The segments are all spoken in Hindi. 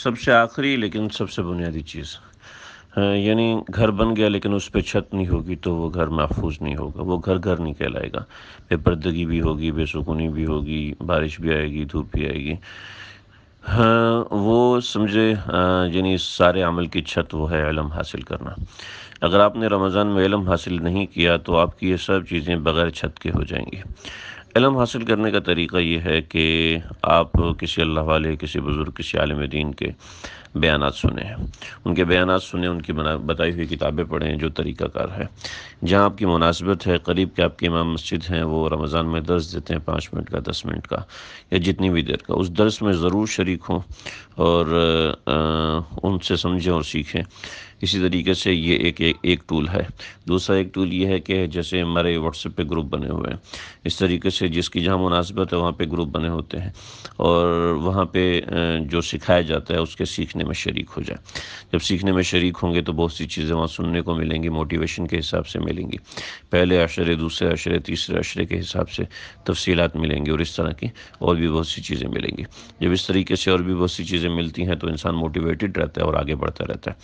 सबसे आखिरी लेकिन सबसे बुनियादी चीज़ यानी घर बन गया लेकिन उस पर छत नहीं होगी तो वो घर महफूज नहीं होगा वो घर घर नहीं कहलाएगा बेपर्दगी भी होगी बेसुकूनी भी होगी बारिश भी आएगी धूप भी आएगी हाँ वो समझे यानी सारे अमल की छत वो है इलम हासिल करना अगर आपने रमज़ान में इलम हासिल नहीं किया तो आपकी ये सब चीज़ें बग़ैर छत के हो जाएंगी इलम हासिल करने का तरीक़ा ये है कि आप किसी अल्लाह वाले किसी बुज़ुर्ग किसी आलम दीन के बयान सुने हैं उनके बयान सुने उनकी बताई हुई किताबें पढ़ें जो तरीक़ाकार है जहाँ आपकी मुनासबत है करीब के आपके इमाम मस्जिद हैं वो रमज़ान में दर्ज देते हैं पाँच मिनट का दस मिनट का या जितनी भी देर का उस दर्स में ज़रूर शरीक हों और आ, उनसे समझें और सीखें इसी तरीके से ये एक एक, एक टूल है दूसरा एक टूल ये है कि जैसे हमारे व्हाट्सएप पे ग्रुप बने हुए हैं इस तरीके से जिसकी जहाँ मुनासबत है वहाँ पे ग्रुप बने होते हैं और वहाँ पे जो सिखाया जाता है उसके सीखने सीखने में शरीक हो जाएं जब सीखने में शरीक होंगे तो बहुत सी चीज़ें वहाँ सुनने को मिलेंगी मोटिवेशन के हिसाब से मिलेंगी पहले अशरे दूसरे अशरे तीसरे अशरे के हिसाब से तफसीलात मिलेंगी और इस तरह की और भी बहुत सी चीज़ें मिलेंगी जब इस तरीके से और भी बहुत सी चीज़ें मिलती हैं तो इंसान मोटिवेटेड रहता है और आगे बढ़ता रहता है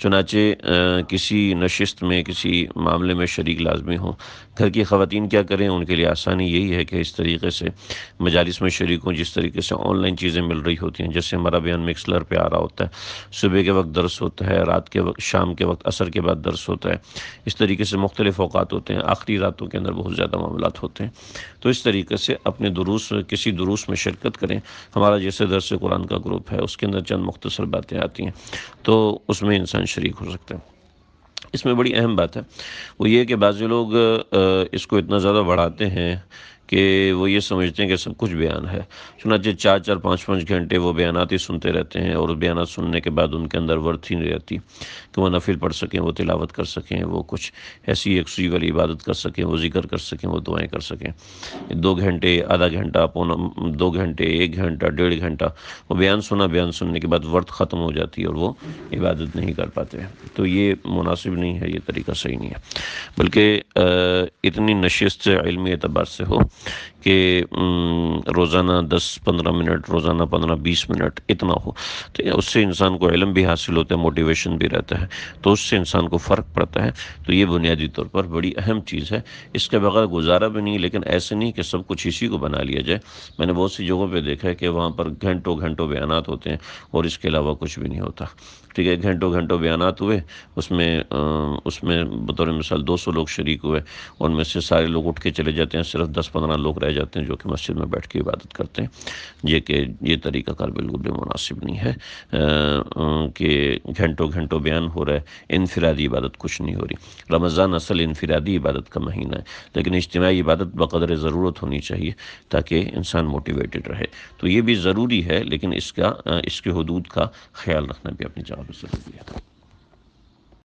चुनाचे किसी नशस्त में किसी मामले में शरीक लाजमी हो घर की ख़वान क्या करें उनके लिए आसानी यही है कि इस तरीके से मजालस में शरीक हों जिस तरीके से ऑनलाइन चीज़ें मिल रही होती हैं जैसे हमारा बयान मिक्सलर पर आ रहा होता है है सुबह के वक्त दर्स होता है रात के वक्त शाम के वक्त असर के बाद दर्स होता है इस तरीके से मुख्तलिफ अवकात होते हैं आखिरी रातों के अंदर बहुत ज़्यादा मामला होते हैं तो इस तरीके से अपने दुरूस किसी दुरूस में शिरकत करें हमारा जैसे दरस कुरान का ग्रुप है उसके अंदर चंद मुख्तसर बातें आती हैं तो उसमें इंसान शरीक हो सकता है इसमें बड़ी अहम बात है वो ये कि बाज़ लोग इसको इतना ज़्यादा बढ़ाते हैं कि वो ये समझते हैं कि सब कुछ बयान है चुनाचे चार चार पाँच पाँच घंटे वो बयान ही सुनते रहते हैं और बयान सुनने के बाद उनके अंदर वर्थ ही नहीं रहती कि वह नफिल पढ़ सकें वो तिलावत कर सकें वो कुछ ऐसी सुई वाली इबादत कर सकें वो जिक्र कर सकें वो दुआएँ कर सकें दो घंटे आधा घंटा पौना दो घंटे एक घंटा डेढ़ घंटा वो बयान सुना बयान सुनने के बाद वर्थ ख़त्म हो जाती है और वो इबादत नहीं कर पाते तो ये मुनासिब नहीं है ये तरीका सही नहीं है बल्कि इतनी नशस्त इलमी एतबार से हो कि रोज़ाना दस पंद्रह मिनट रोज़ाना पंद्रह बीस मिनट इतना हो तो उससे इंसान को इलम भी हासिल होता है मोटिवेशन भी रहता है तो उससे इंसान को फ़र्क पड़ता है तो ये बुनियादी तौर पर बड़ी अहम चीज़ है इसके बगैर गुजारा भी नहीं लेकिन ऐसे नहीं कि सब कुछ इसी को बना लिया जाए मैंने बहुत सी जगहों पर देखा है कि वहाँ पर घंटों घंटों बयान होते हैं और इसके अलावा कुछ भी नहीं होता ठीक है घंटों घंटों बयान हुए उसमें उसमें बतौर मिसाल दो सौ लोग शरीक हुए उनमें से सारे लोग उठ के चले जाते हैं सिर्फ दस पंद्रह पंद्रह लोग रह जाते हैं जो कि मस्जिद में बैठ के इबादत करते हैं ये कि ये तरीका कार बिल्कुल भी मुनासिब नहीं है कि घंटों घंटों बयान हो रहा है इनफरादी इबादत कुछ नहीं हो रही रमज़ान असल इनफरादी इबादत का महीना है लेकिन इज्तमाही इबादत बकदर ज़रूरत होनी चाहिए ताकि इंसान मोटिवेटेड रहे तो ये भी ज़रूरी है लेकिन इसका इसके हदूद का ख्याल रखना भी अपनी जगह पर ज़रूरी है